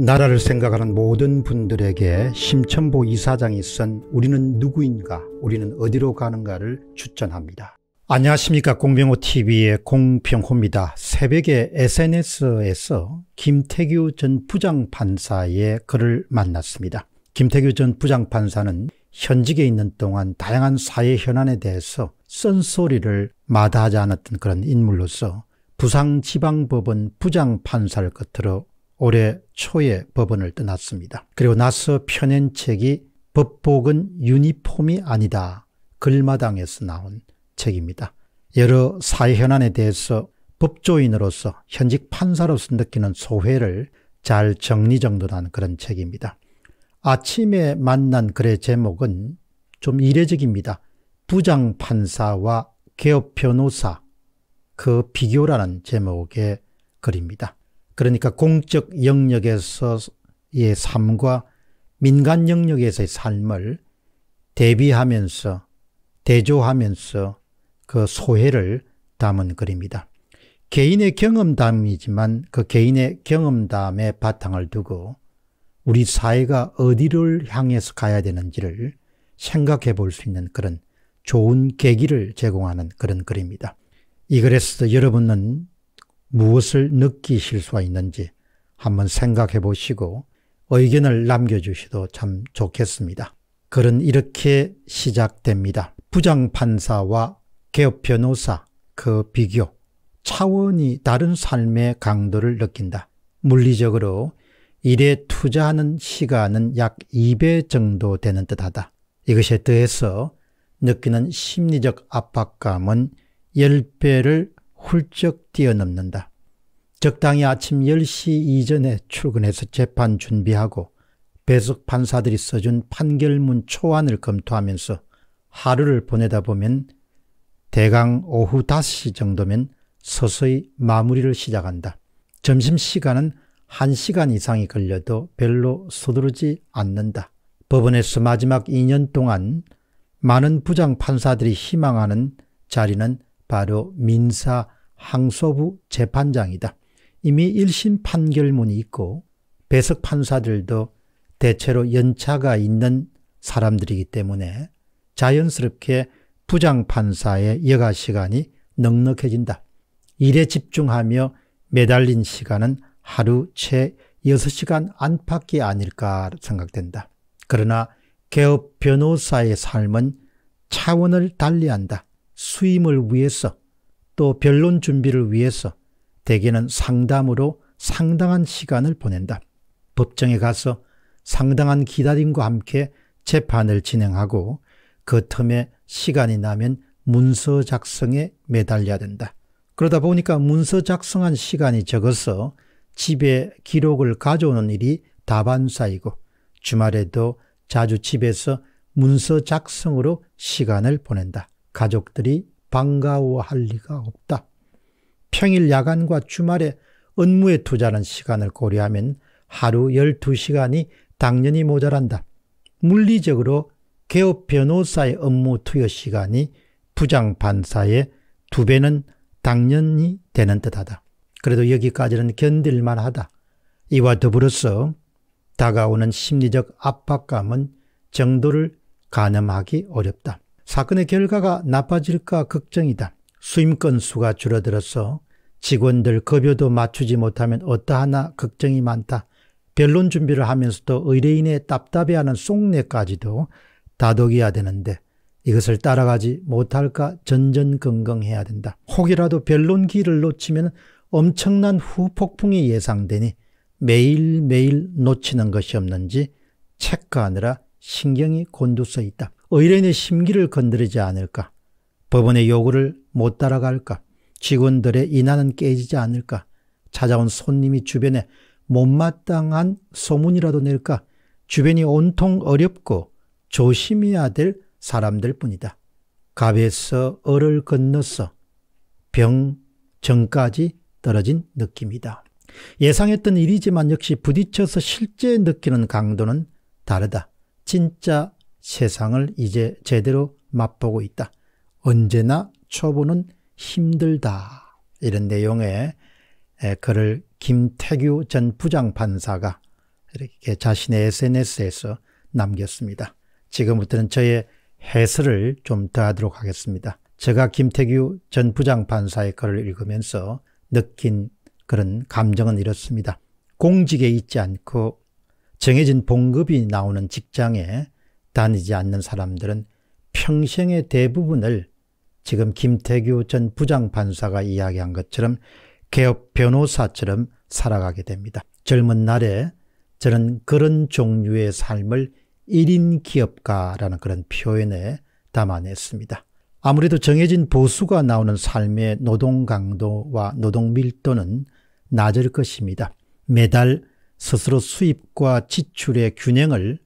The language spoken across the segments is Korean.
나라를 생각하는 모든 분들에게 심천보 이사장이 쓴 우리는 누구인가 우리는 어디로 가는가를 추천합니다. 안녕하십니까 공병호TV의 공평호입니다. 새벽에 SNS에서 김태규 전 부장판사의 글을 만났습니다. 김태규 전 부장판사는 현직에 있는 동안 다양한 사회 현안에 대해서 쓴소리를 마다하지 않았던 그런 인물로서 부상지방법원 부장판사를 끝으로 올해 초에 법원을 떠났습니다. 그리고 나서 펴낸 책이 법복은 유니폼이 아니다. 글마당에서 나온 책입니다. 여러 사회 현안에 대해서 법조인으로서 현직 판사로서 느끼는 소회를 잘 정리정돈한 그런 책입니다. 아침에 만난 글의 제목은 좀 이례적입니다. 부장판사와 개업변호사 그 비교라는 제목의 글입니다. 그러니까 공적 영역에서의 삶과 민간 영역에서의 삶을 대비하면서 대조하면서 그 소회를 담은 글입니다. 개인의 경험담이지만 그 개인의 경험담에 바탕을 두고 우리 사회가 어디를 향해서 가야 되는지를 생각해 볼 수 있는 그런 좋은 계기를 제공하는 그런 글입니다. 이 글에서 여러분은 무엇을 느끼실 수가 있는지 한번 생각해 보시고 의견을 남겨주시도 참 좋겠습니다. 글은 이렇게 시작됩니다. 부장판사와 개업변호사 그 비교 차원이 다른 삶의 강도를 느낀다. 물리적으로 일에 투자하는 시간은 약 2배 정도 되는 듯하다. 이것에 더해서 느끼는 심리적 압박감은 10배를 훌쩍 뛰어넘는다. 적당히 아침 10시 이전에 출근해서 재판 준비하고 배석 판사들이 써준 판결문 초안을 검토하면서 하루를 보내다 보면 대강 오후 5시 정도면 서서히 마무리를 시작한다. 점심시간은 1시간 이상이 걸려도 별로 서두르지 않는다. 법원에서 마지막 2년 동안 많은 부장 판사들이 희망하는 자리는 바로 민사 항소부 재판장이다. 이미 1심 판결문이 있고 배석 판사들도 대체로 연차가 있는 사람들이기 때문에 자연스럽게 부장판사의 여가 시간이 넉넉해진다. 일에 집중하며 매달린 시간은 하루 채 6시간 안팎이 아닐까 생각된다. 그러나 개업 변호사의 삶은 차원을 달리한다. 수임을 위해서 또 변론 준비를 위해서 대개는 상담으로 상당한 시간을 보낸다. 법정에 가서 상당한 기다림과 함께 재판을 진행하고 그 틈에 시간이 나면 문서 작성에 매달려야 된다. 그러다 보니까 문서 작성한 시간이 적어서 집에 기록을 가져오는 일이 다반사이고 주말에도 자주 집에서 문서 작성으로 시간을 보낸다. 가족들이 반가워할 리가 없다. 평일 야간과 주말에 업무에 투자하는 시간을 고려하면 하루 12시간이 당연히 모자란다. 물리적으로 개업 변호사의 업무 투여 시간이 부장 판사의 두 배는 당연히 되는 듯하다. 그래도 여기까지는 견딜만하다. 이와 더불어서 다가오는 심리적 압박감은 정도를 가늠하기 어렵다. 사건의 결과가 나빠질까 걱정이다. 수임 건수가 줄어들어서 직원들 급여도 맞추지 못하면 어떠하나 걱정이 많다. 변론 준비를 하면서도 의뢰인의 답답해하는 속내까지도 다독여야 되는데 이것을 따라가지 못할까 전전긍긍해야 된다. 혹이라도 변론기를 놓치면 엄청난 후폭풍이 예상되니 매일매일 놓치는 것이 없는지 체크하느라 신경이 곤두서 있다. 의뢰인의 심기를 건드리지 않을까? 법원의 요구를 못 따라갈까? 직원들의 인하는 깨지지 않을까? 찾아온 손님이 주변에 못마땅한 소문이라도 낼까? 주변이 온통 어렵고 조심해야 될 사람들 뿐이다. 갑에서 얼을 건너서 병 전까지 떨어진 느낌이다. 예상했던 일이지만 역시 부딪혀서 실제 느끼는 강도는 다르다. 진짜 세상을 이제 제대로 맛보고 있다. 언제나 초보는 힘들다. 이런 내용의 글을 김태규 전 부장판사가 이렇게 자신의 SNS에서 남겼습니다. 지금부터는 저의 해설을 좀 더하도록 하겠습니다. 제가 김태규 전 부장판사의 글을 읽으면서 느낀 그런 감정은 이렇습니다. 공직에 있지 않고 정해진 봉급이 나오는 직장에 다니지 않는 사람들은 평생의 대부분을 지금 김태규 전 부장판사가 이야기한 것처럼 개업 변호사처럼 살아가게 됩니다. 젊은 날에 저는 그런 종류의 삶을 1인 기업가라는 그런 표현에 담아냈습니다. 아무래도 정해진 보수가 나오는 삶의 노동 강도와 노동 밀도는 낮을 것입니다. 매달 스스로 수입과 지출의 균형을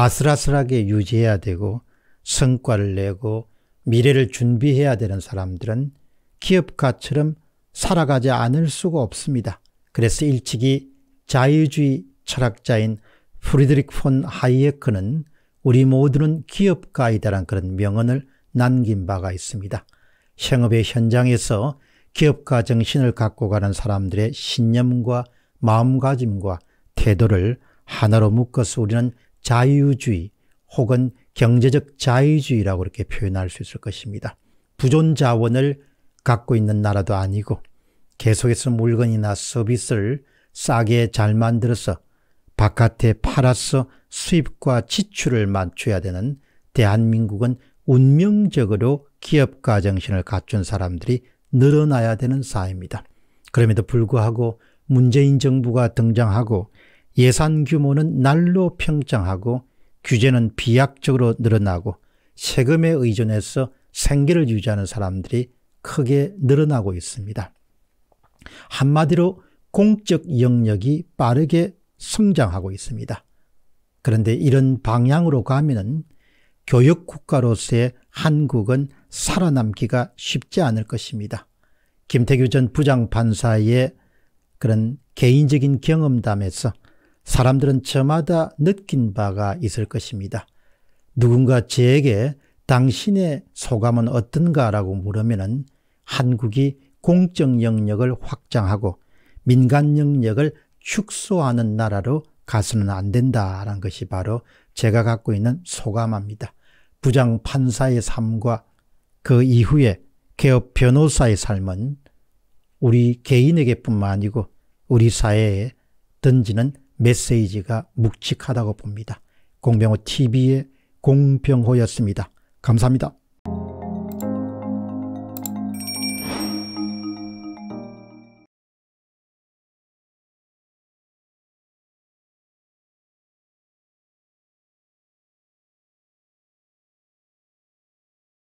아슬아슬하게 유지해야 되고 성과를 내고 미래를 준비해야 되는 사람들은 기업가처럼 살아가지 않을 수가 없습니다. 그래서 일찍이 자유주의 철학자인 프리드릭 폰 하이에크는 우리 모두는 기업가이다란 그런 명언을 남긴 바가 있습니다. 생업의 현장에서 기업가 정신을 갖고 가는 사람들의 신념과 마음가짐과 태도를 하나로 묶어서 우리는 자유주의 혹은 경제적 자유주의라고 이렇게 표현할 수 있을 것입니다. 부존 자원을 갖고 있는 나라도 아니고 계속해서 물건이나 서비스를 싸게 잘 만들어서 바깥에 팔아서 수입과 지출을 맞춰야 되는 대한민국은 운명적으로 기업가 정신을 갖춘 사람들이 늘어나야 되는 사회입니다. 그럼에도 불구하고 문재인 정부가 등장하고 예산 규모는 날로 평정하고 규제는 비약적으로 늘어나고 세금에 의존해서 생계를 유지하는 사람들이 크게 늘어나고 있습니다. 한마디로 공적 영역이 빠르게 성장하고 있습니다. 그런데 이런 방향으로 가면 교육국가로서의 한국은 살아남기가 쉽지 않을 것입니다. 김태규 전 부장판사의 그런 개인적인 경험담에서 사람들은 저마다 느낀 바가 있을 것입니다. 누군가 제게 당신의 소감은 어떤가라고 물으면 한국이 공적 영역을 확장하고 민간 영역을 축소하는 나라로 가서는 안 된다라는 것이 바로 제가 갖고 있는 소감입니다. 부장 판사의 삶과 그 이후에 개업 변호사의 삶은 우리 개인에게뿐만 아니고 우리 사회에 던지는 메시지가 묵직하다고 봅니다. 공병호 TV의 공병호였습니다. 감사합니다.